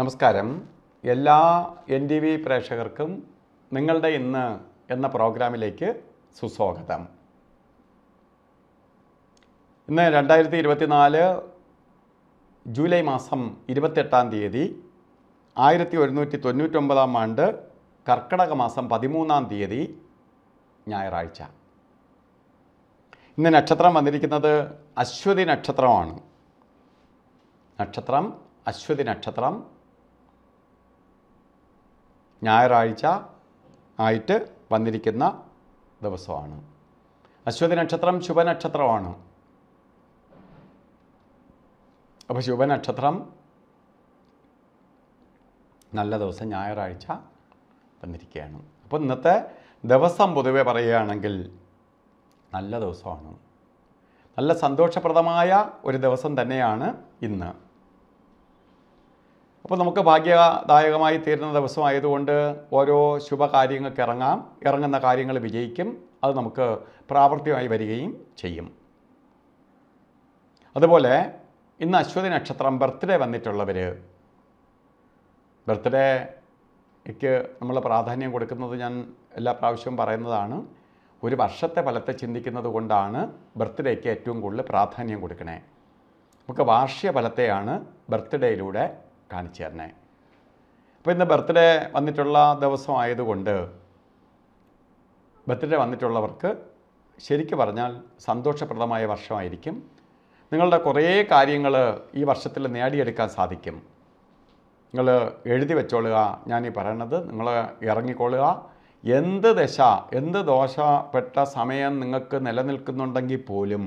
നമസ്കാരം എല്ലാ N T V പ്രേക്ഷകർക്കും നിങ്ങളുടെ ഇന്ന് എന്ന പ്രോഗ്രാമിലേക്ക് സുസ്വാഗതം ഇന്ന് രണ്ടായിരത്തി ഇരുപത്തിനാല് ജൂലൈ മാസം ഇരുപത്തെട്ടാം തീയതി ആയിരത്തി ഒരുന്നൂറ്റി തൊണ്ണൂറ്റൊമ്പതാം ആണ്ട് കർക്കിടക മാസം പതിമൂന്നാം തീയതി ഞായറാഴ്ച ഇന്ന് നക്ഷത്രം വന്നിരിക്കുന്നത് അശ്വതി നക്ഷത്രമാണ് നക്ഷത്രം അശ്വതി നക്ഷത്രം ഞായറാഴ്ച ആയിട്ട് വന്നിരിക്കുന്ന ദിവസമാണ് അശ്വതി നക്ഷത്രം ശുഭനക്ഷത്രമാണ് അപ്പോൾ ശുഭനക്ഷത്രം നല്ല ദിവസം ഞായറാഴ്ച വന്നിരിക്കുകയാണ് അപ്പോൾ ഇന്നത്തെ ദിവസം പൊതുവെ പറയുകയാണെങ്കിൽ നല്ല ദിവസമാണ് നല്ല സന്തോഷപ്രദമായ ഒരു ദിവസം തന്നെയാണ് ഇന്ന് അപ്പോൾ നമുക്ക് ഭാഗ്യദായകമായി തീരുന്ന ദിവസമായതുകൊണ്ട് ഓരോ ശുഭകാര്യങ്ങൾക്ക് ഇറങ്ങാം ഇറങ്ങുന്ന കാര്യങ്ങൾ വിജയിക്കും അത് നമുക്ക് പ്രാവർത്തികമായി വരികയും ചെയ്യും അതുപോലെ ഇന്ന് അശ്വതി നക്ഷത്രം ബർത്ത്ഡേ വന്നിട്ടുള്ളവർ ബർത്ത്ഡേക്ക് നമ്മൾ പ്രാധാന്യം കൊടുക്കുന്നത് ഞാൻ എല്ലാ പ്രാവശ്യവും പറയുന്നതാണ് ഒരു വർഷത്തെ ഫലത്തെ ചിന്തിക്കുന്നത് കൊണ്ടാണ് ബർത്ത്ഡേക്ക് ഏറ്റവും കൂടുതൽ പ്രാധാന്യം കൊടുക്കണേ നമുക്ക് വാർഷിക ഫലത്തെയാണ് ബർത്ത്ഡേയിലൂടെ കാണിച്ചു തരണേ അപ്പോൾ ഇന്ന് ബർത്ത്ഡേ വന്നിട്ടുള്ള ദിവസമായതുകൊണ്ട് ബർത്ത്ഡേ വന്നിട്ടുള്ളവർക്ക് ശരിക്കു പറഞ്ഞാൽ സന്തോഷപ്രദമായ വർഷമായിരിക്കും നിങ്ങളുടെ കുറേ കാര്യങ്ങൾ ഈ വർഷത്തിൽ നേടിയെടുക്കാൻ സാധിക്കും നിങ്ങൾ എഴുതി വെച്ചോളുക ഞാൻ ഈ പറയണത് നിങ്ങൾ ഇറങ്ങിക്കൊള്ളുക എന്ത് ദശ എന്ത് ദോഷപ്പെട്ട സമയം നിങ്ങൾക്ക് നിലനിൽക്കുന്നുണ്ടെങ്കിൽ പോലും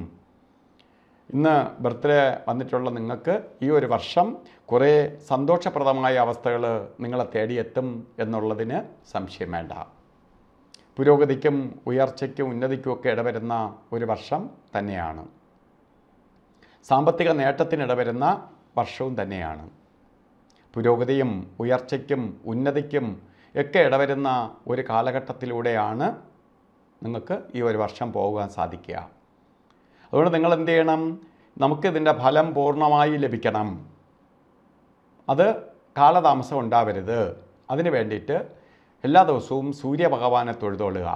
ഇന്ന് ബർത്ത്ഡേ വന്നിട്ടുള്ള നിങ്ങൾക്ക് ഈ ഒരു വർഷം കുറേ സന്തോഷപ്രദമായ അവസ്ഥകൾ നിങ്ങളെ തേടിയെത്തും എന്നുള്ളതിന് സംശയം വേണ്ട പുരോഗതിക്കും ഉയർച്ചയ്ക്കും ഉന്നതിക്കുമൊക്കെ ഒക്കെ ഇടവരുന്ന ഒരു വർഷം തന്നെയാണ് സാമ്പത്തിക നേട്ടത്തിനിടവരുന്ന വർഷവും തന്നെയാണ് പുരോഗതിയും ഉയർച്ചയ്ക്കും ഉന്നതിക്കും ഒക്കെ ഇടവരുന്ന ഒരു കാലഘട്ടത്തിലൂടെയാണ് നിങ്ങൾക്ക് ഈ ഒരു വർഷം പോകാൻ സാധിക്കുക അതുകൊണ്ട് നിങ്ങൾ എന്ത് ചെയ്യണം നമുക്കിതിൻ്റെ ഫലം പൂർണ്ണമായി ലഭിക്കണം അത് കാലതാമസം ഉണ്ടാവരുത് അതിന് വേണ്ടിയിട്ട് എല്ലാ ദിവസവും സൂര്യഭഗവാനെ തൊഴുതൊള്ളുക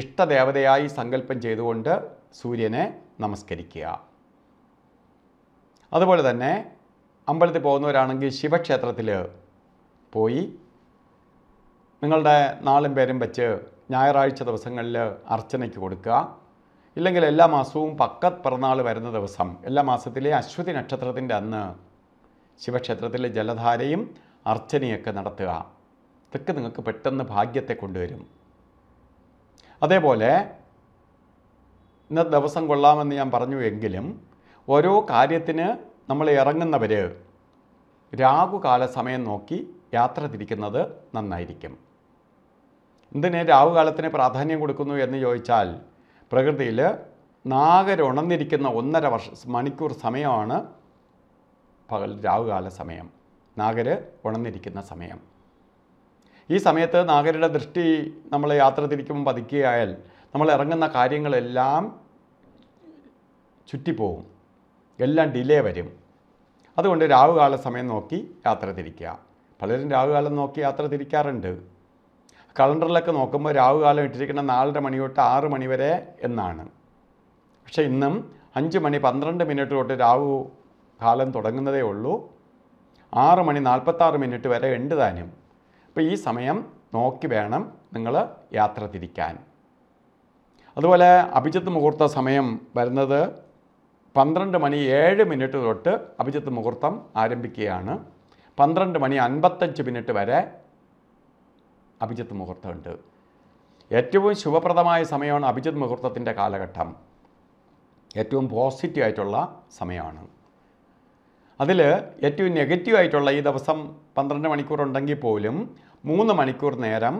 ഇഷ്ടദേവതയായി സങ്കല്പം ചെയ്തുകൊണ്ട് സൂര്യനെ നമസ്കരിക്കുക അതുപോലെ തന്നെ അമ്പലത്തിൽ പോകുന്നവരാണെങ്കിൽ ശിവക്ഷേത്രത്തിൽ പോയി നിങ്ങളുടെ നാളും പേരും വെച്ച് ഞായറാഴ്ച ദിവസങ്ങളിൽ അർച്ചനയ്ക്ക് കൊടുക്കുക ഇല്ലെങ്കിൽ എല്ലാ മാസവും പക്കത്ത് പിറന്നാൾ വരുന്ന ദിവസം എല്ലാ മാസത്തിലെ അശ്വതി നക്ഷത്രത്തിൻ്റെ അന്ന് ശിവക്ഷേത്രത്തിലെ ജലധാരയും അർച്ചനയൊക്കെ നടത്തുക ഇതൊക്കെ നിങ്ങൾക്ക് പെട്ടെന്ന് ഭാഗ്യത്തെ കൊണ്ടുവരും അതേപോലെ ഇന്നത്തെ ദിവസം കൊള്ളാമെന്ന് ഞാൻ പറഞ്ഞു എങ്കിലും ഓരോ കാര്യത്തിന് നമ്മൾ ഇറങ്ങുന്നവർ രാഹുകാല സമയം നോക്കി യാത്ര തിരിക്കുന്നത് നന്നായിരിക്കും എന്തിനെ രാഹുകാലത്തിന് പ്രാധാന്യം കൊടുക്കുന്നു എന്ന് ചോദിച്ചാൽ പ്രകൃതിയിൽ നാഗരുണർന്നിരിക്കുന്ന ഒന്നര വർഷ മണിക്കൂർ സമയമാണ് പകൽ രാവുകാല സമയം നാഗർ ഉണർന്നിരിക്കുന്ന സമയം ഈ സമയത്ത് നാഗരുടെ ദൃഷ്ടി നമ്മൾ യാത്ര തിരിക്കുമ്പോൾ പതുക്കിയായാൽ നമ്മൾ ഇറങ്ങുന്ന കാര്യങ്ങളെല്ലാം ചുറ്റിപ്പോവും എല്ലാം ഡിലേ വരും അതുകൊണ്ട് രാവുകാല സമയം നോക്കി യാത്ര തിരിക്കുക പലരും രാവുകാലം നോക്കി യാത്ര തിരിക്കാറുണ്ട് കലണ്ടറിലൊക്കെ നോക്കുമ്പോൾ രാവുകാലം ഇട്ടിരിക്കുന്ന നാലര മണി തൊട്ട് ആറ് മണി വരെ എന്നാണ് പക്ഷേ ഇന്നും അഞ്ച് മണി പന്ത്രണ്ട് മിനിറ്റ് തൊട്ട് രാവു കാലം തുടങ്ങുന്നതേ ഉള്ളൂ ആറ് മണി നാൽപ്പത്താറ് മിനിറ്റ് വരെ ഉണ്ട് താനും അപ്പോൾ ഈ സമയം നോക്കി വേണം നിങ്ങൾ യാത്ര തിരിക്കാൻ അതുപോലെ അഭിജിത്ത് മുഹൂർത്ത സമയം വരുന്നത് പന്ത്രണ്ട് മണി ഏഴ് മിനിറ്റ് തൊട്ട് അഭിജിത്ത് മുഹൂർത്തം ആരംഭിക്കുകയാണ് പന്ത്രണ്ട് മണി അൻപത്തഞ്ച് മിനിറ്റ് വരെ അഭിജിത്ത് മുഹൂർത്തമുണ്ട് ഏറ്റവും ശുഭപ്രദമായ സമയമാണ് അഭിജിത്ത് മുഹൂർത്തത്തിൻ്റെ കാലഘട്ടം ഏറ്റവും പോസിറ്റീവ് ആയിട്ടുള്ള സമയമാണ് അതിൽ ഏറ്റവും നെഗറ്റീവ് ആയിട്ടുള്ള ഈ ദിവസം പന്ത്രണ്ട് മണിക്കൂർ ഉണ്ടെങ്കിൽ പോലും മൂന്ന് മണിക്കൂർ നേരം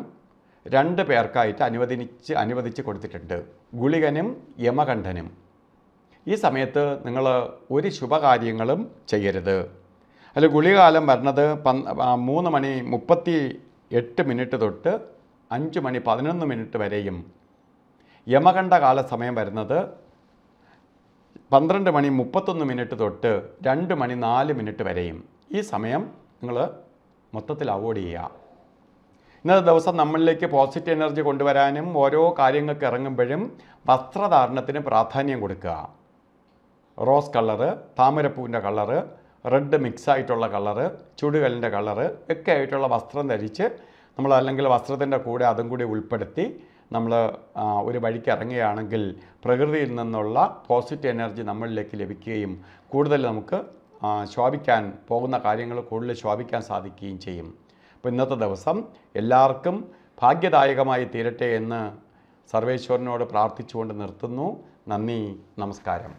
രണ്ട് പേർക്കായിട്ട് അനുവദിച്ച് അനുവദിച്ച് കൊടുത്തിട്ടുണ്ട് ഗുളികനും യമകണ്ഠനും ഈ സമയത്ത് നിങ്ങൾ ഒരു ശുഭകാര്യങ്ങളും ചെയ്യരുത് അതിൽ ഗുളികാലം വരുന്നത് മൂന്ന് മണി മുപ്പത്തി എട്ട് മിനിറ്റ് തൊട്ട് അഞ്ച് മണി പതിനൊന്ന് മിനിറ്റ് വരെയും യമകണ്ഠ കാല സമയം വരുന്നത് പന്ത്രണ്ട് മണി മുപ്പത്തൊന്ന് മിനിറ്റ് തൊട്ട് രണ്ട് മണി നാല് മിനിറ്റ് വരെയും ഈ സമയം നിങ്ങൾ മൊത്തത്തിൽ അവോയ്ഡ് ചെയ്യുക ഇന്നത്തെ ദിവസം നമ്മളിലേക്ക് പോസിറ്റീവ് എനർജി കൊണ്ടുവരാനും ഓരോ കാര്യങ്ങൾക്ക് ഇറങ്ങുമ്പോഴും വസ്ത്രധാരണത്തിന് പ്രാധാന്യം കൊടുക്കുക റോസ് കളറ് താമരപ്പൂവിൻ്റെ കളറ് റെഡ് മിക്സ് ആയിട്ടുള്ള കളറ് ചുടുകലിൻ്റെ കളറ് ഒക്കെ ആയിട്ടുള്ള വസ്ത്രം ധരിച്ച് നമ്മൾ അല്ലെങ്കിൽ വസ്ത്രത്തിൻ്റെ കൂടെ അതും കൂടി ഉൾപ്പെടുത്തി നമ്മൾ ഒരു വഴിക്ക് ഇറങ്ങുകയാണെങ്കിൽ പ്രകൃതിയിൽ നിന്നുള്ള പോസിറ്റീവ് എനർജി നമ്മളിലേക്ക് ലഭിക്കുകയും കൂടുതൽ നമുക്ക് ശോഭിക്കാൻ പോകുന്ന കാര്യങ്ങൾ കൂടുതൽ ശോഭിക്കാൻ സാധിക്കുകയും ചെയ്യും അപ്പോൾ ഇന്നത്തെ ദിവസം എല്ലാവർക്കും ഭാഗ്യദായകമായി തീരട്ടെ എന്ന് സർവേശ്വരനോട് പ്രാർത്ഥിച്ചുകൊണ്ട് നിർത്തുന്നു നന്ദി നമസ്കാരം